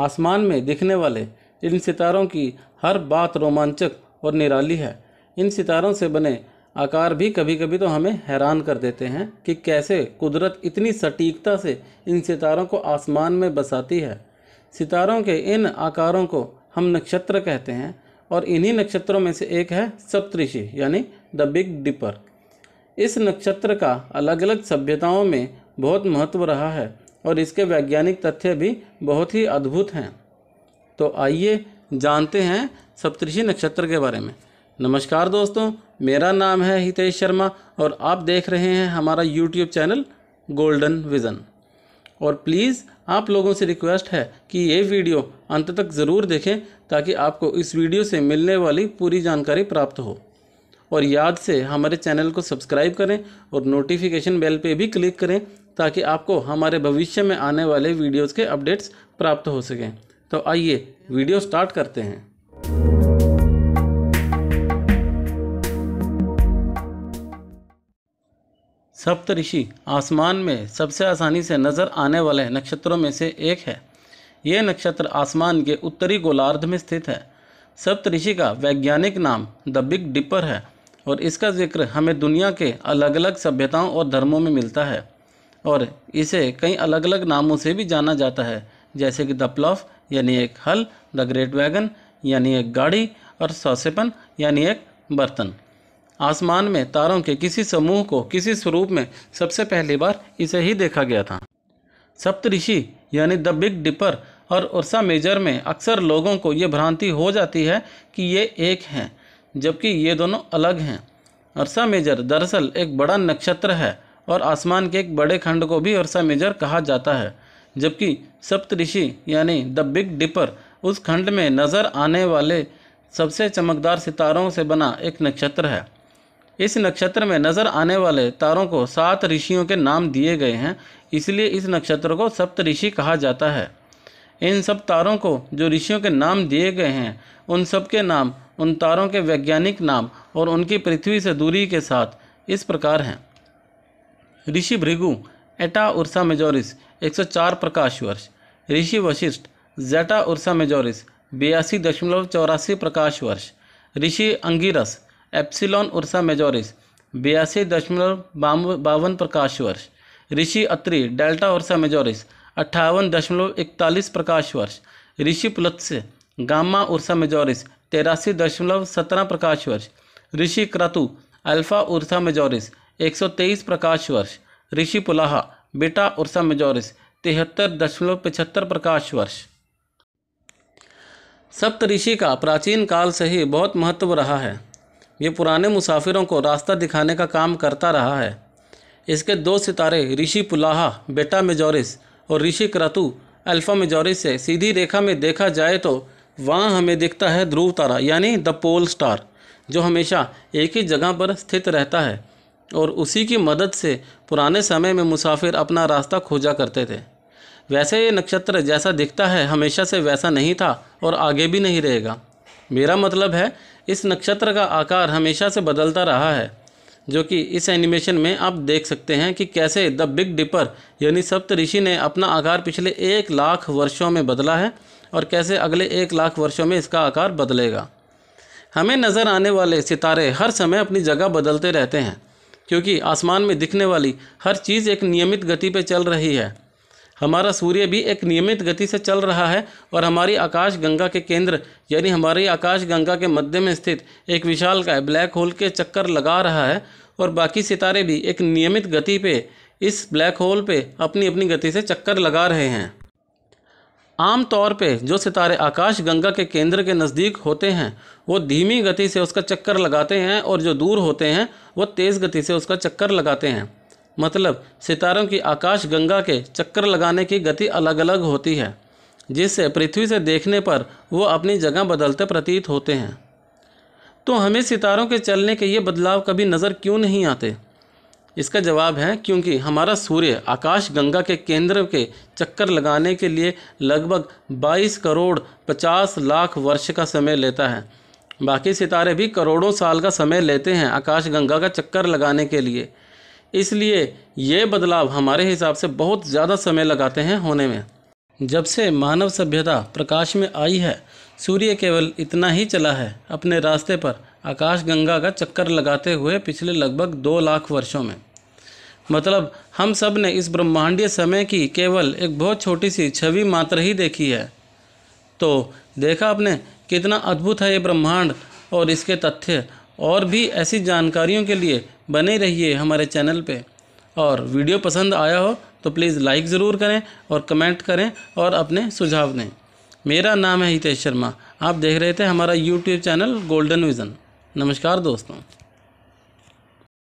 आसमान में दिखने वाले इन सितारों की हर बात रोमांचक और निराली है इन सितारों से बने आकार भी कभी कभी तो हमें हैरान कर देते हैं कि कैसे कुदरत इतनी सटीकता से इन सितारों को आसमान में बसाती है सितारों के इन आकारों को हम नक्षत्र कहते हैं और इन्हीं नक्षत्रों में से एक है सप्तऋषि यानी द बिग डिपर इस नक्षत्र का अलग अलग सभ्यताओं में बहुत महत्व रहा है और इसके वैज्ञानिक तथ्य भी बहुत ही अद्भुत हैं तो आइए जानते हैं सप्तऋषि नक्षत्र के बारे में नमस्कार दोस्तों मेरा नाम है हितेश शर्मा और आप देख रहे हैं हमारा यूट्यूब चैनल गोल्डन विज़न और प्लीज़ आप लोगों से रिक्वेस्ट है कि ये वीडियो अंत तक ज़रूर देखें ताकि आपको इस वीडियो से मिलने वाली पूरी जानकारी प्राप्त हो और याद से हमारे चैनल को सब्सक्राइब करें और नोटिफिकेशन बेल पे भी क्लिक करें ताकि आपको हमारे भविष्य में आने वाले वीडियोस के अपडेट्स प्राप्त हो सकें तो आइए वीडियो स्टार्ट करते हैं सप्तऋषि आसमान में सबसे आसानी से नज़र आने वाले नक्षत्रों में से एक है ये नक्षत्र आसमान के उत्तरी गोलार्ध में स्थित है सप्तऋषि का वैज्ञानिक नाम द बिग डिपर है और इसका जिक्र हमें दुनिया के अलग अलग सभ्यताओं और धर्मों में मिलता है और इसे कई अलग अलग नामों से भी जाना जाता है जैसे कि द प्लॉफ यानी एक हल द ग्रेट वैगन यानी एक गाड़ी और सौसेपन यानी एक बर्तन आसमान में तारों के किसी समूह को किसी स्वरूप में सबसे पहली बार इसे ही देखा गया था सप्तऋषि यानी द बिग डिपर और उर्सा मेजर में अक्सर लोगों को ये भ्रांति हो जाती है कि ये एक हैं जबकि ये दोनों अलग हैं अरसा मेजर दरअसल एक बड़ा नक्षत्र है और आसमान के एक बड़े खंड को भी अरसा मेजर कहा जाता है जबकि सप्तऋषि यानी द बिग डिपर उस खंड में नज़र आने वाले सबसे चमकदार सितारों से बना एक नक्षत्र है इस नक्षत्र में नज़र आने वाले तारों को सात ऋषियों के नाम दिए गए हैं इसलिए इस नक्षत्र को सप्तऋषि कहा जाता है इन सब तारों को जो ऋषियों के नाम दिए गए हैं उन सब के नाम उन तारों के वैज्ञानिक नाम और उनकी पृथ्वी से दूरी के साथ इस प्रकार हैं ऋषि भृगु एटा उर्सा मेजोरिस 104 प्रकाश वर्ष ऋषि वशिष्ठ जेटा उर्सा मेजोरिस बयासी दशमलव चौरासी प्रकाश वर्ष ऋषि अंगिरस एप्सिलॉन उर्सा मेजोरिस बयासी दशमलव बावन प्रकाश वर्ष ऋषि अत्रि डेल्टा उर्सा मेजोरिस अट्ठावन दशमलव इकतालीस प्रकाश वर्ष ऋषि पुलत्स्य गामा उर्सा मेजोरिस तेरासी दशमलव सत्रह प्रकाश वर्ष ऋषि क्रतु अल्फा उर्सा मेजोरिस एक सौ तेईस प्रकाश वर्ष ऋषि पुलाहा बेटा उर्सा मेजोरिस तिहत्तर दशमलव पचहत्तर प्रकाश वर्ष सप्त ऋषि का प्राचीन काल से ही बहुत महत्व रहा है ये पुराने मुसाफिरों को रास्ता दिखाने का काम करता रहा है इसके दो सितारे ऋषि पुलाहा बेटा मेजोरिस और ऋषि क्रतु अल्फा मेजोरिस से सीधी रेखा में देखा जाए तो वहाँ हमें दिखता है ध्रुव तारा यानी द पोल स्टार जो हमेशा एक ही जगह पर स्थित रहता है और उसी की मदद से पुराने समय में मुसाफिर अपना रास्ता खोजा करते थे वैसे ये नक्षत्र जैसा दिखता है हमेशा से वैसा नहीं था और आगे भी नहीं रहेगा मेरा मतलब है इस नक्षत्र का आकार हमेशा से बदलता रहा है जो कि इस एनिमेशन में आप देख सकते हैं कि कैसे द बिग डिपर यानी सप्तऋषि ने अपना आकार पिछले एक लाख वर्षों में बदला है और कैसे अगले एक लाख वर्षों में इसका आकार बदलेगा हमें नज़र आने वाले सितारे हर समय अपनी जगह बदलते रहते हैं क्योंकि आसमान में दिखने वाली हर चीज़ एक नियमित गति पर चल रही है हमारा सूर्य भी एक नियमित गति से चल रहा है और हमारी आकाश गंगा के केंद्र यानी हमारी आकाश गंगा के मध्य में स्थित एक विशाल का ब्लैक होल के चक्कर लगा रहा है और बाकी सितारे भी एक नियमित गति पे इस ब्लैक होल पे अपनी अपनी गति से चक्कर लगा रहे हैं आम तौर पे जो सितारे आकाश गंगा के केंद्र के नज़दीक होते हैं वो धीमी गति से उसका चक्कर लगाते हैं और जो दूर होते हैं वो तेज़ गति से उसका चक्कर लगाते हैं मतलब सितारों की आकाश गंगा के चक्कर लगाने की गति अलग अलग होती है जिससे पृथ्वी से देखने पर वो अपनी जगह बदलते प्रतीत होते हैं तो हमें सितारों के चलने के ये बदलाव कभी नज़र क्यों नहीं आते इसका जवाब है क्योंकि हमारा सूर्य आकाश गंगा के केंद्र के चक्कर लगाने के लिए लगभग 22 करोड़ 50 लाख वर्ष का समय लेता है बाकी सितारे भी करोड़ों साल का समय लेते हैं आकाश गंगा का चक्कर लगाने के लिए इसलिए ये बदलाव हमारे हिसाब से बहुत ज़्यादा समय लगाते हैं होने में जब से मानव सभ्यता प्रकाश में आई है सूर्य केवल इतना ही चला है अपने रास्ते पर आकाशगंगा का चक्कर लगाते हुए पिछले लगभग दो लाख वर्षों में मतलब हम सब ने इस ब्रह्मांडीय समय की केवल एक बहुत छोटी सी छवि मात्र ही देखी है तो देखा आपने कितना अद्भुत है ये ब्रह्मांड और इसके तथ्य और भी ऐसी जानकारियों के लिए बने रहिए हमारे चैनल पे और वीडियो पसंद आया हो तो प्लीज़ लाइक ज़रूर करें और कमेंट करें और अपने सुझाव दें मेरा नाम है हितेश शर्मा आप देख रहे थे हमारा यूट्यूब चैनल गोल्डन विज़न नमस्कार दोस्तों